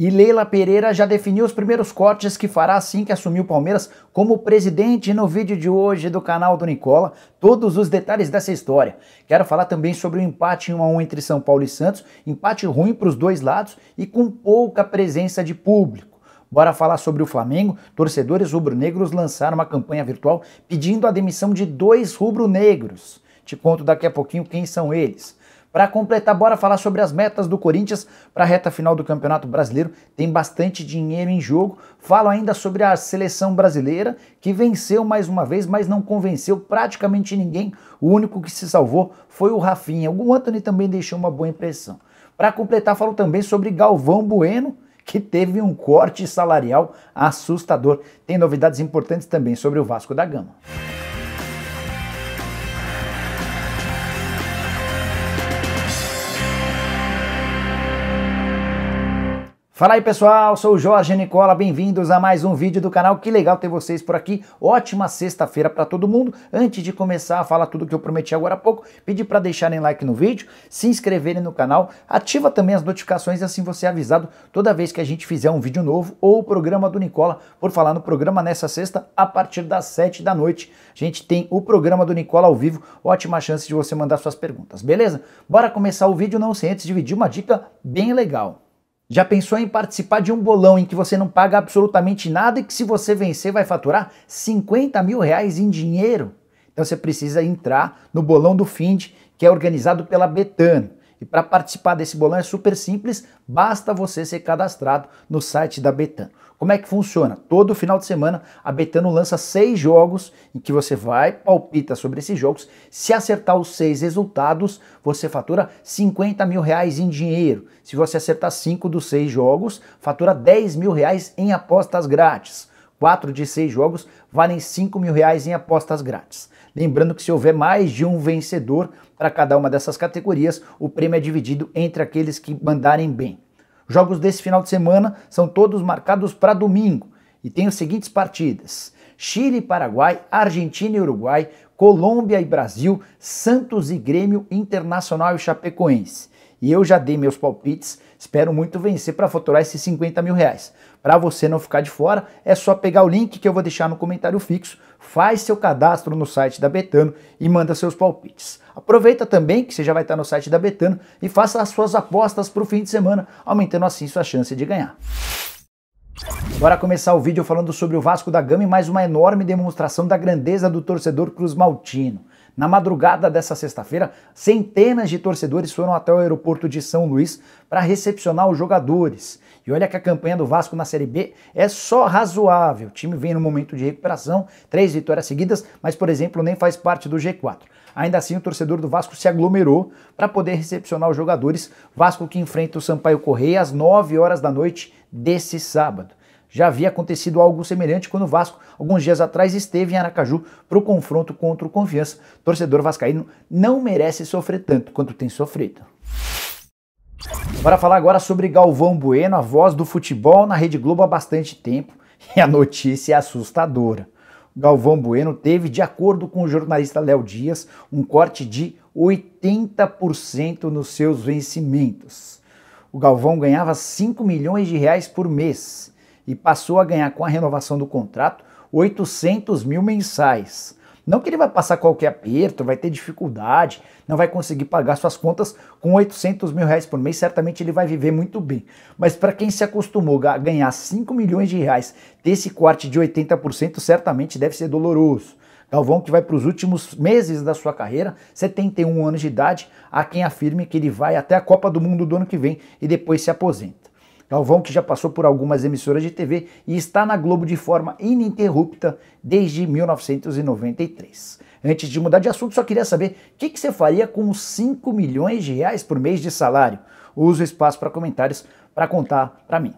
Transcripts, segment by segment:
E Leila Pereira já definiu os primeiros cortes que fará assim que assumir o Palmeiras como presidente no vídeo de hoje do canal do Nicola. Todos os detalhes dessa história. Quero falar também sobre o empate 1 a 1 entre São Paulo e Santos, empate ruim para os dois lados e com pouca presença de público. Bora falar sobre o Flamengo. Torcedores rubro-negros lançaram uma campanha virtual pedindo a demissão de dois rubro-negros. Te conto daqui a pouquinho quem são eles. Para completar, bora falar sobre as metas do Corinthians para a reta final do Campeonato Brasileiro. Tem bastante dinheiro em jogo. Falo ainda sobre a seleção brasileira, que venceu mais uma vez, mas não convenceu praticamente ninguém. O único que se salvou foi o Rafinha. O Anthony também deixou uma boa impressão. Para completar, falo também sobre Galvão Bueno, que teve um corte salarial assustador. Tem novidades importantes também sobre o Vasco da Gama. Fala aí pessoal, sou o Jorge Nicola, bem-vindos a mais um vídeo do canal. Que legal ter vocês por aqui. Ótima sexta-feira para todo mundo. Antes de começar a falar tudo que eu prometi agora há pouco, pedi para deixarem like no vídeo, se inscreverem no canal, ativa também as notificações e assim você é avisado toda vez que a gente fizer um vídeo novo ou o programa do Nicola. Por falar no programa nessa sexta, a partir das 7 da noite, a gente tem o programa do Nicola ao vivo. Ótima chance de você mandar suas perguntas, beleza? Bora começar o vídeo não sem antes dividir uma dica bem legal. Já pensou em participar de um bolão em que você não paga absolutamente nada e que se você vencer vai faturar 50 mil reais em dinheiro? Então você precisa entrar no bolão do FIND, que é organizado pela Betano. E para participar desse bolão é super simples, basta você ser cadastrado no site da Betano. Como é que funciona? Todo final de semana a Betano lança seis jogos em que você vai, palpita sobre esses jogos. Se acertar os seis resultados, você fatura 50 mil reais em dinheiro. Se você acertar cinco dos seis jogos, fatura 10 mil reais em apostas grátis. Quatro de seis jogos valem 5 mil reais em apostas grátis. Lembrando que se houver mais de um vencedor para cada uma dessas categorias, o prêmio é dividido entre aqueles que mandarem bem. Jogos desse final de semana são todos marcados para domingo e tem as seguintes partidas: Chile e Paraguai, Argentina e Uruguai, Colômbia e Brasil, Santos e Grêmio, Internacional e Chapecoense. E eu já dei meus palpites, espero muito vencer para faturar esses 50 mil reais. Para você não ficar de fora, é só pegar o link que eu vou deixar no comentário fixo, faz seu cadastro no site da Betano e manda seus palpites. Aproveita também que você já vai estar no site da Betano e faça as suas apostas para o fim de semana, aumentando assim sua chance de ganhar. Bora começar o vídeo falando sobre o Vasco da Gama e mais uma enorme demonstração da grandeza do torcedor Cruz Maltino. Na madrugada dessa sexta-feira, centenas de torcedores foram até o aeroporto de São Luís para recepcionar os jogadores. E olha que a campanha do Vasco na Série B é só razoável. O time vem no momento de recuperação, três vitórias seguidas, mas, por exemplo, nem faz parte do G4. Ainda assim, o torcedor do Vasco se aglomerou para poder recepcionar os jogadores. Vasco que enfrenta o Sampaio Correia às 9 horas da noite desse sábado. Já havia acontecido algo semelhante quando o Vasco, alguns dias atrás, esteve em Aracaju para o confronto contra o Confiança. torcedor vascaíno não merece sofrer tanto quanto tem sofrido. Bora falar agora sobre Galvão Bueno, a voz do futebol na Rede Globo há bastante tempo, e a notícia é assustadora. Galvão Bueno teve, de acordo com o jornalista Léo Dias, um corte de 80% nos seus vencimentos. O Galvão ganhava 5 milhões de reais por mês e passou a ganhar com a renovação do contrato 800 mil mensais. Não que ele vai passar qualquer aperto, vai ter dificuldade, não vai conseguir pagar suas contas com 800 mil reais por mês, certamente ele vai viver muito bem. Mas para quem se acostumou a ganhar 5 milhões de reais, desse corte de 80% certamente deve ser doloroso. Galvão que vai para os últimos meses da sua carreira, 71 anos de idade, há quem afirme que ele vai até a Copa do Mundo do ano que vem e depois se aposenta. Galvão, que já passou por algumas emissoras de TV e está na Globo de forma ininterrupta desde 1993. Antes de mudar de assunto, só queria saber o que, que você faria com 5 milhões de reais por mês de salário. Usa o espaço para comentários para contar para mim.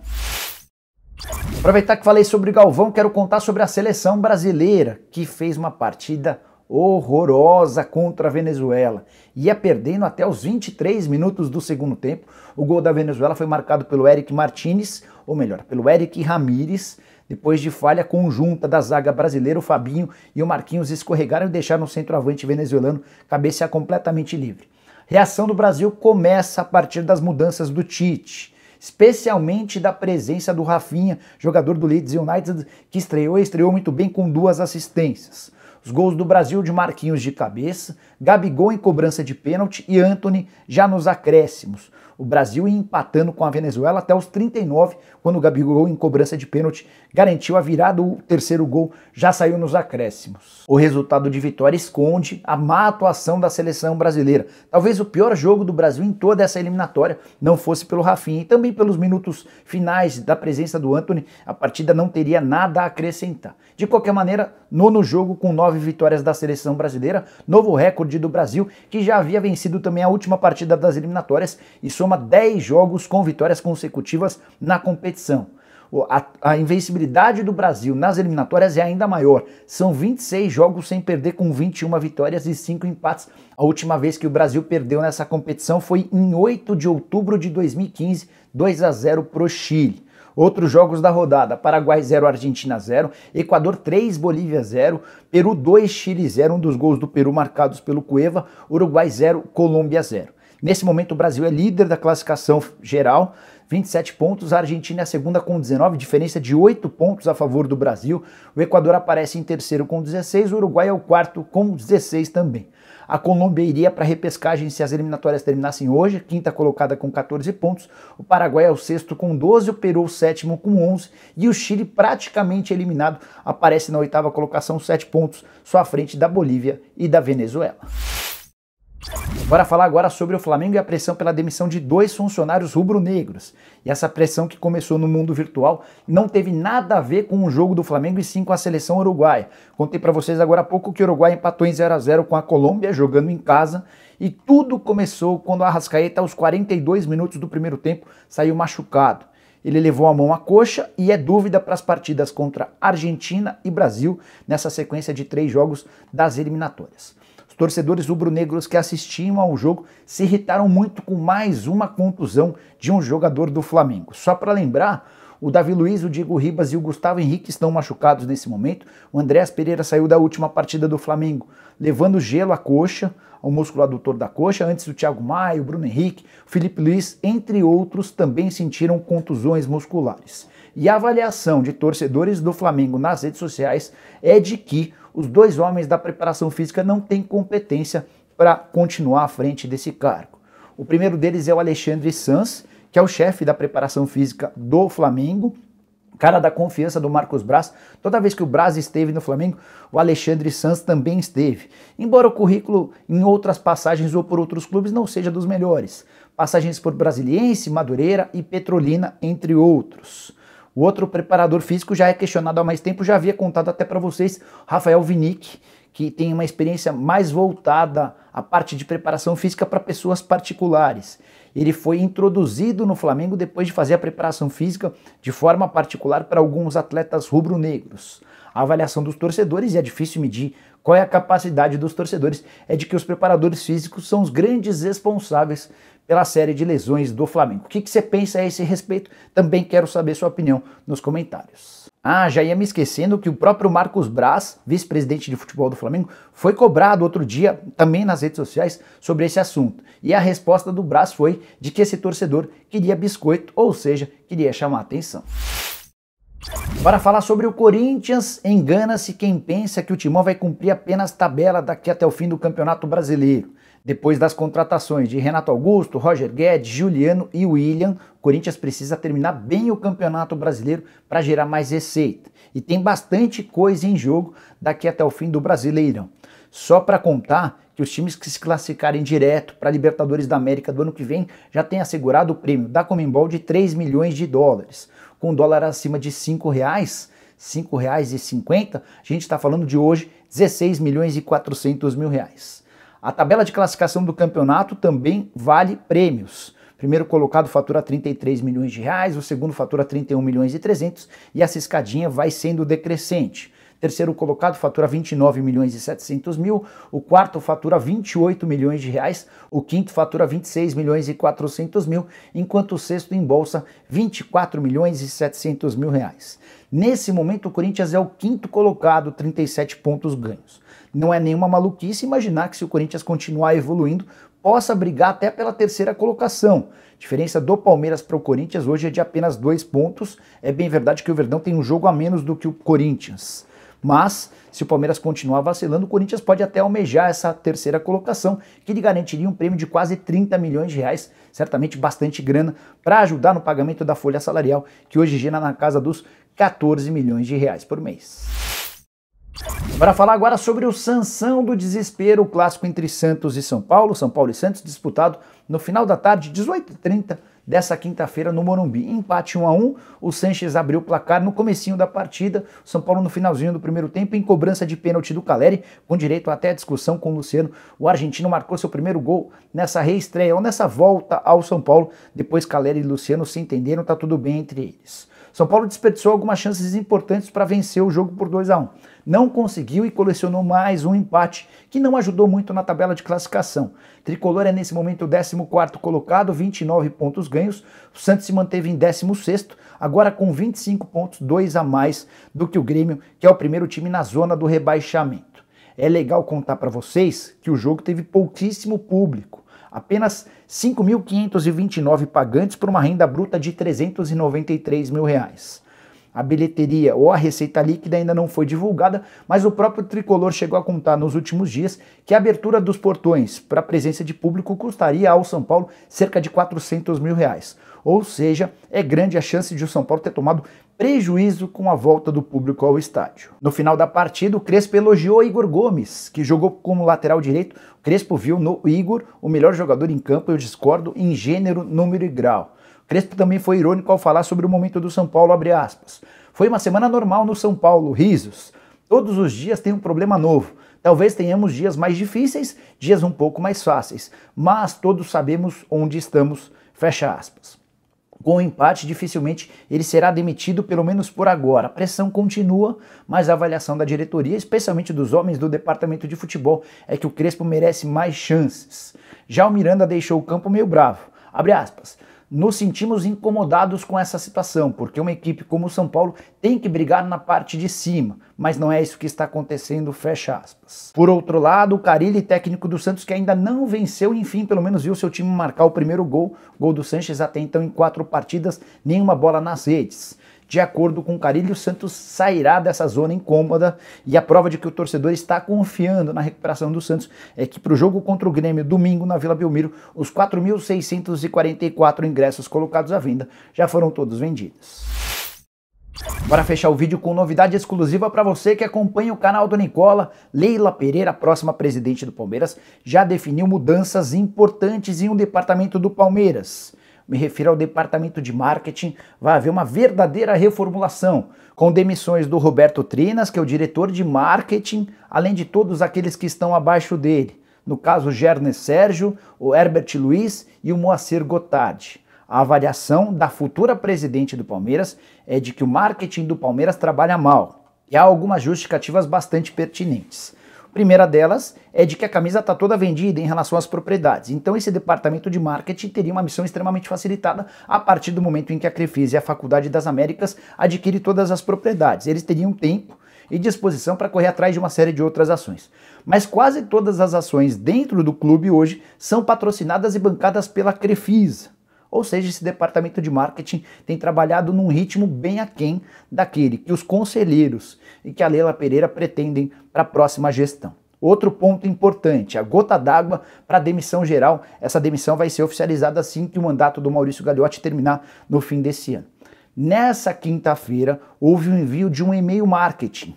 Aproveitar que falei sobre Galvão, quero contar sobre a seleção brasileira, que fez uma partida horrorosa contra a Venezuela. Ia perdendo até os 23 minutos do segundo tempo. O gol da Venezuela foi marcado pelo Eric Martinez, ou melhor, pelo Eric Ramírez, depois de falha conjunta da zaga brasileira, o Fabinho e o Marquinhos escorregaram e deixaram o centroavante venezuelano cabeça completamente livre. Reação do Brasil começa a partir das mudanças do Tite especialmente da presença do Rafinha, jogador do Leeds United, que estreou e estreou muito bem com duas assistências. Os gols do Brasil de Marquinhos de cabeça, Gabigol em cobrança de pênalti e Anthony já nos acréscimos. O Brasil empatando com a Venezuela até os 39, quando o Gabigol em cobrança de pênalti garantiu a virada. O terceiro gol já saiu nos acréscimos. O resultado de vitória esconde a má atuação da seleção brasileira. Talvez o pior jogo do Brasil em toda essa eliminatória não fosse pelo Rafinha e também pelos minutos finais da presença do Anthony, a partida não teria nada a acrescentar. De qualquer maneira, nono jogo com nove nove vitórias da seleção brasileira, novo recorde do Brasil, que já havia vencido também a última partida das eliminatórias e soma 10 jogos com vitórias consecutivas na competição. A, a, invencibilidade do Brasil nas eliminatórias é ainda maior. São 26 jogos sem perder, com 21 vitórias e 5 empates. A última vez que o Brasil perdeu nessa competição foi em 8 de outubro de 2015, 2 a 0 para o Chile. Outros jogos da rodada: Paraguai 0, Argentina 0, Equador 3, Bolívia 0, Peru 2, Chile 0, um dos gols do Peru marcados pelo Cueva, Uruguai 0, Colômbia 0. Nesse momento, o Brasil é líder da classificação geral, 27 pontos. A Argentina é a segunda com 19, diferença de 8 pontos a favor do Brasil. O Equador aparece em terceiro com 16, o Uruguai é o quarto com 16 também. A Colômbia iria para a repescagem se as eliminatórias terminassem hoje, quinta colocada com 14 pontos. O Paraguai é o sexto com 12, o Peru o sétimo com 11 e o Chile praticamente eliminado aparece na oitava colocação, 7 pontos, só à frente da Bolívia e da Venezuela. Bora falar agora sobre o Flamengo e a pressão pela demissão de dois funcionários rubro-negros. E essa pressão que começou no mundo virtual não teve nada a ver com o jogo do Flamengo e sim com a seleção uruguaia. Contei para vocês agora há pouco que o Uruguai empatou em 0 a 0 com a Colômbia jogando em casa e tudo começou quando a Arrascaeta aos 42 minutos do primeiro tempo saiu machucado. Ele levou a mão à coxa e é dúvida para as partidas contra Argentina e Brasil nessa sequência de três jogos das eliminatórias torcedores rubro-negros que assistiam ao jogo se irritaram muito com mais uma contusão de um jogador do Flamengo. Só para lembrar, o Davi Luiz, o Diego Ribas e o Gustavo Henrique estão machucados nesse momento. O Andréas Pereira saiu da última partida do Flamengo, levando gelo à coxa, ao músculo adutor da coxa. Antes o Thiago Maia, o Bruno Henrique, o Felipe Luiz, entre outros, também sentiram contusões musculares. E a avaliação de torcedores do Flamengo nas redes sociais é de que os dois homens da preparação física não têm competência para continuar à frente desse cargo. O primeiro deles é o Alexandre Sanz, que é o chefe da preparação física do Flamengo, cara da confiança do Marcos Braz. Toda vez que o Braz esteve no Flamengo, o Alexandre Sanz também esteve. Embora o currículo em outras passagens ou por outros clubes não seja dos melhores. Passagens por Brasiliense, Madureira e Petrolina, entre outros. O outro preparador físico já é questionado há mais tempo, já havia contado até para vocês, Rafael Vinick, que tem uma experiência mais voltada à parte de preparação física para pessoas particulares. Ele foi introduzido no Flamengo depois de fazer a preparação física de forma particular para alguns atletas rubro-negros. A avaliação dos torcedores, e é difícil medir qual é a capacidade dos torcedores? É de que os preparadores físicos são os grandes responsáveis pela série de lesões do Flamengo. O que, que você pensa a esse respeito? Também quero saber sua opinião nos comentários. Ah, já ia me esquecendo que o próprio Marcos Braz, vice-presidente de futebol do Flamengo, foi cobrado outro dia, também nas redes sociais, sobre esse assunto. E a resposta do Braz foi de que esse torcedor queria biscoito, ou seja, queria chamar atenção. Para falar sobre o Corinthians, engana-se quem pensa que o Timão vai cumprir apenas tabela daqui até o fim do Campeonato Brasileiro. Depois das contratações de Renato Augusto, Roger Guedes, Juliano e William, o Corinthians precisa terminar bem o Campeonato Brasileiro para gerar mais receita. E tem bastante coisa em jogo daqui até o fim do Brasileirão. Só para contar que os times que se classificarem direto para a Libertadores da América do ano que vem já têm assegurado o prêmio da Comembol de 3 milhões de dólares com dólar acima de cinco reais, cinco reais e cinquenta, a gente está falando de hoje 16 milhões e 400 mil reais. A tabela de classificação do campeonato também vale prêmios. primeiro colocado fatura 33 milhões de reais, o segundo fatura 31 milhões e 300 e essa escadinha vai sendo decrescente. Terceiro colocado fatura 29 milhões e 700 mil, o quarto fatura 28 milhões de reais, o quinto fatura 26 milhões e 400 mil, enquanto o sexto embolsa 24 milhões e 700 mil reais. Nesse momento o Corinthians é o quinto colocado, 37 pontos ganhos. Não é nenhuma maluquice imaginar que se o Corinthians continuar evoluindo, possa brigar até pela terceira colocação. diferença do Palmeiras para o Corinthians hoje é de apenas dois pontos. É bem verdade que o Verdão tem um jogo a menos do que o Corinthians. Mas, se o Palmeiras continuar vacilando, o Corinthians pode até almejar essa terceira colocação, que lhe garantiria um prêmio de quase 30 milhões de reais, certamente bastante grana, para ajudar no pagamento da folha salarial, que hoje gira na casa dos 14 milhões de reais por mês. Para falar agora sobre o Sansão do Desespero, o clássico entre Santos e São Paulo, São Paulo e Santos, disputado no final da tarde, 18h30, dessa quinta-feira no Morumbi. Empate 1 a 1 o Sanches abriu o placar no comecinho da partida, São Paulo no finalzinho do primeiro tempo, em cobrança de pênalti do Caleri, com direito até a discussão com o Luciano, o argentino marcou seu primeiro gol nessa reestreia, ou nessa volta ao São Paulo, depois Caleri e Luciano se entenderam, tá tudo bem entre eles. São Paulo desperdiçou algumas chances importantes para vencer o jogo por 2 a 1 não conseguiu e colecionou mais um empate, que não ajudou muito na tabela de classificação. Tricolor é nesse momento o 14º colocado, 29 pontos ganhos. O Santos se manteve em 16º, agora com 25 pontos, 2 a mais do que o Grêmio, que é o primeiro time na zona do rebaixamento. É legal contar para vocês que o jogo teve pouquíssimo público apenas 5.529 pagantes por uma renda bruta de 393 mil reais a bilheteria ou a receita líquida ainda não foi divulgada, mas o próprio tricolor chegou a contar nos últimos dias que a abertura dos portões para a presença de público custaria ao São Paulo cerca de 400 mil reais. Ou seja, é grande a chance de o São Paulo ter tomado prejuízo com a volta do público ao estádio. No final da partida, o Crespo elogiou Igor Gomes, que jogou como lateral direito. O Crespo viu no Igor o melhor jogador em campo, eu discordo, em gênero, número e grau. Crespo também foi irônico ao falar sobre o momento do São Paulo, Foi uma semana normal no São Paulo, risos. Todos os dias tem um problema novo. Talvez tenhamos dias mais difíceis, dias um pouco mais fáceis, mas todos sabemos onde estamos, fecha aspas. Com o empate, dificilmente ele será demitido, pelo menos por agora. A pressão continua, mas a avaliação da diretoria, especialmente dos homens do departamento de futebol, é que o Crespo merece mais chances. Já o Miranda deixou o campo meio bravo. Abre aspas nos sentimos incomodados com essa situação, porque uma equipe como o São Paulo tem que brigar na parte de cima, mas não é isso que está acontecendo, fecha aspas. Por outro lado, o Carilli, técnico do Santos, que ainda não venceu, enfim, pelo menos viu seu time marcar o primeiro gol, gol do Sanches até então em quatro partidas, nenhuma bola nas redes. De acordo com Carilho, o Santos sairá dessa zona incômoda e a prova de que o torcedor está confiando na recuperação do Santos é que para o jogo contra o Grêmio domingo na Vila Belmiro, os 4.644 ingressos colocados à venda já foram todos vendidos. Para fechar o vídeo com novidade exclusiva para você que acompanha o canal do Nicola, Leila Pereira, próxima presidente do Palmeiras, já definiu mudanças importantes em um departamento do Palmeiras me refiro ao departamento de marketing, vai haver uma verdadeira reformulação, com demissões do Roberto Trinas, que é o diretor de marketing, além de todos aqueles que estão abaixo dele. No caso, Gernes Sérgio, o Herbert Luiz e o Moacir Gotardi. A avaliação da futura presidente do Palmeiras é de que o marketing do Palmeiras trabalha mal. E há algumas justificativas bastante pertinentes primeira delas é de que a camisa está toda vendida em relação às propriedades. Então, esse departamento de marketing teria uma missão extremamente facilitada a partir do momento em que a Crefisa e a Faculdade das Américas adquirem todas as propriedades. Eles teriam tempo e disposição para correr atrás de uma série de outras ações. Mas quase todas as ações dentro do clube hoje são patrocinadas e bancadas pela Crefisa. Ou seja, esse departamento de marketing tem trabalhado num ritmo bem aquém daquele que os conselheiros e que a Leila Pereira pretendem para a próxima gestão. Outro ponto importante, a gota d'água para a demissão geral. Essa demissão vai ser oficializada assim que o mandato do Maurício Gagliotti terminar no fim desse ano. Nessa quinta-feira, houve o um envio de um e-mail marketing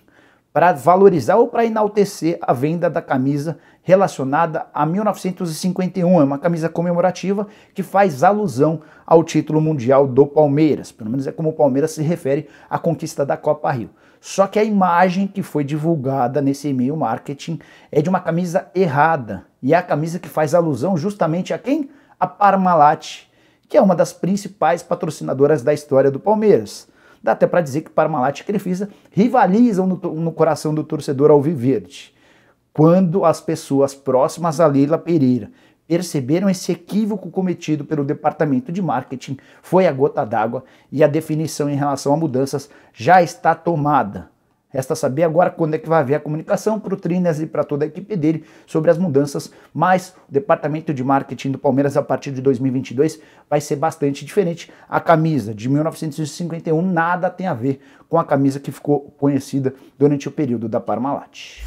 para valorizar ou para enaltecer a venda da camisa relacionada a 1951. É uma camisa comemorativa que faz alusão ao título mundial do Palmeiras. Pelo menos é como o Palmeiras se refere à conquista da Copa Rio. Só que a imagem que foi divulgada nesse e-mail marketing é de uma camisa errada. E é a camisa que faz alusão justamente a quem? A Parmalat, que é uma das principais patrocinadoras da história do Palmeiras. Dá até para dizer que Parmalat e Crefisa rivalizam no, no coração do torcedor alviverde. Quando as pessoas próximas a Leila Pereira perceberam esse equívoco cometido pelo departamento de marketing, foi a gota d'água e a definição em relação a mudanças já está tomada. Resta saber agora quando é que vai haver a comunicação para o Trinas e para toda a equipe dele sobre as mudanças, mas o departamento de marketing do Palmeiras a partir de 2022 vai ser bastante diferente. A camisa de 1951 nada tem a ver com a camisa que ficou conhecida durante o período da Parmalat.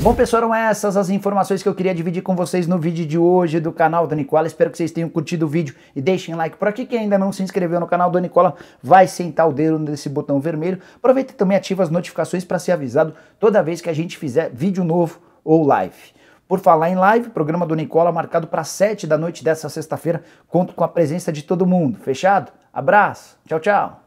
Bom, pessoal, eram essas as informações que eu queria dividir com vocês no vídeo de hoje do canal do Nicola. Espero que vocês tenham curtido o vídeo e deixem like por aqui. Quem ainda não se inscreveu no canal do Nicola, vai sentar o dedo nesse botão vermelho. Aproveita e também ativa as notificações para ser avisado toda vez que a gente fizer vídeo novo ou live. Por falar em live, programa do Nicola marcado para 7 da noite dessa sexta-feira. Conto com a presença de todo mundo. Fechado? Abraço. Tchau, tchau.